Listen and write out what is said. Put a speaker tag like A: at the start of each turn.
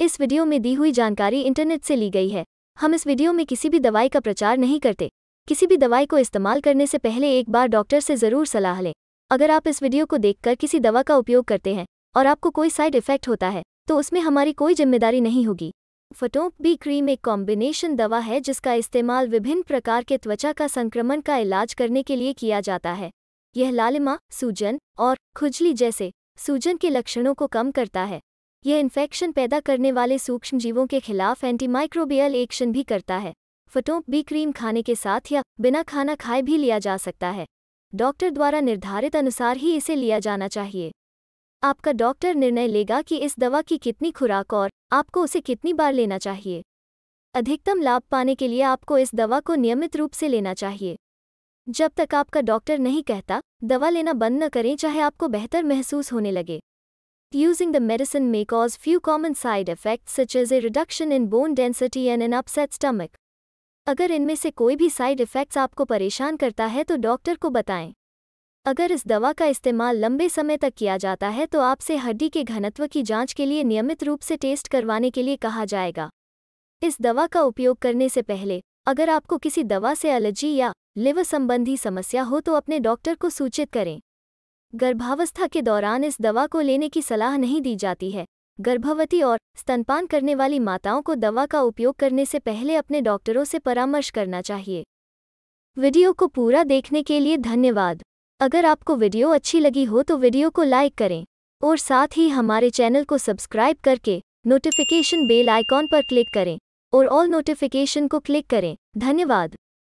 A: इस वीडियो में दी हुई जानकारी इंटरनेट से ली गई है हम इस वीडियो में किसी भी दवाई का प्रचार नहीं करते किसी भी दवाई को इस्तेमाल करने से पहले एक बार डॉक्टर से ज़रूर सलाह लें अगर आप इस वीडियो को देखकर किसी दवा का उपयोग करते हैं और आपको कोई साइड इफेक्ट होता है तो उसमें हमारी कोई जिम्मेदारी नहीं होगी फटोप बी क्रीम एक कॉम्बिनेशन दवा है जिसका इस्तेमाल विभिन्न प्रकार के त्वचा का संक्रमण का इलाज करने के लिए किया जाता है यह लालिमा सूजन और खुजली जैसे सूजन के लक्षणों को कम करता है यह इन्फेक्शन पैदा करने वाले सूक्ष्म जीवों के खिलाफ एंटीमाइक्रोबियल एक्शन भी करता है फटोप बी क्रीम खाने के साथ या बिना खाना खाए भी लिया जा सकता है डॉक्टर द्वारा निर्धारित अनुसार ही इसे लिया जाना चाहिए आपका डॉक्टर निर्णय लेगा कि इस दवा की कितनी खुराक और आपको उसे कितनी बार लेना चाहिए अधिकतम लाभ पाने के लिए आपको इस दवा को नियमित रूप से लेना चाहिए जब तक आपका डॉक्टर नहीं कहता दवा लेना बंद न करें चाहे आपको बेहतर महसूस होने लगे Using the medicine may cause few common side effects such as a reduction in bone density and an upset stomach. अगर इनमें से कोई भी साइड इफ़ेक्ट्स आपको परेशान करता है तो डॉक्टर को बताएं। अगर इस दवा का इस्तेमाल लंबे समय तक किया जाता है तो आपसे हड्डी के घनत्व की जांच के लिए नियमित रूप से टेस्ट करवाने के लिए कहा जाएगा इस दवा का उपयोग करने से पहले अगर आपको किसी दवा से एलर्जी या लिवर संबंधी समस्या हो तो अपने डॉक्टर को सूचित करें गर्भावस्था के दौरान इस दवा को लेने की सलाह नहीं दी जाती है गर्भवती और स्तनपान करने वाली माताओं को दवा का उपयोग करने से पहले अपने डॉक्टरों से परामर्श करना चाहिए वीडियो को पूरा देखने के लिए धन्यवाद अगर आपको वीडियो अच्छी लगी हो तो वीडियो को लाइक करें और साथ ही हमारे चैनल को सब्सक्राइब करके नोटिफिकेशन बेल आइकॉन पर क्लिक करें और ऑल नोटिफिकेशन को क्लिक करें धन्यवाद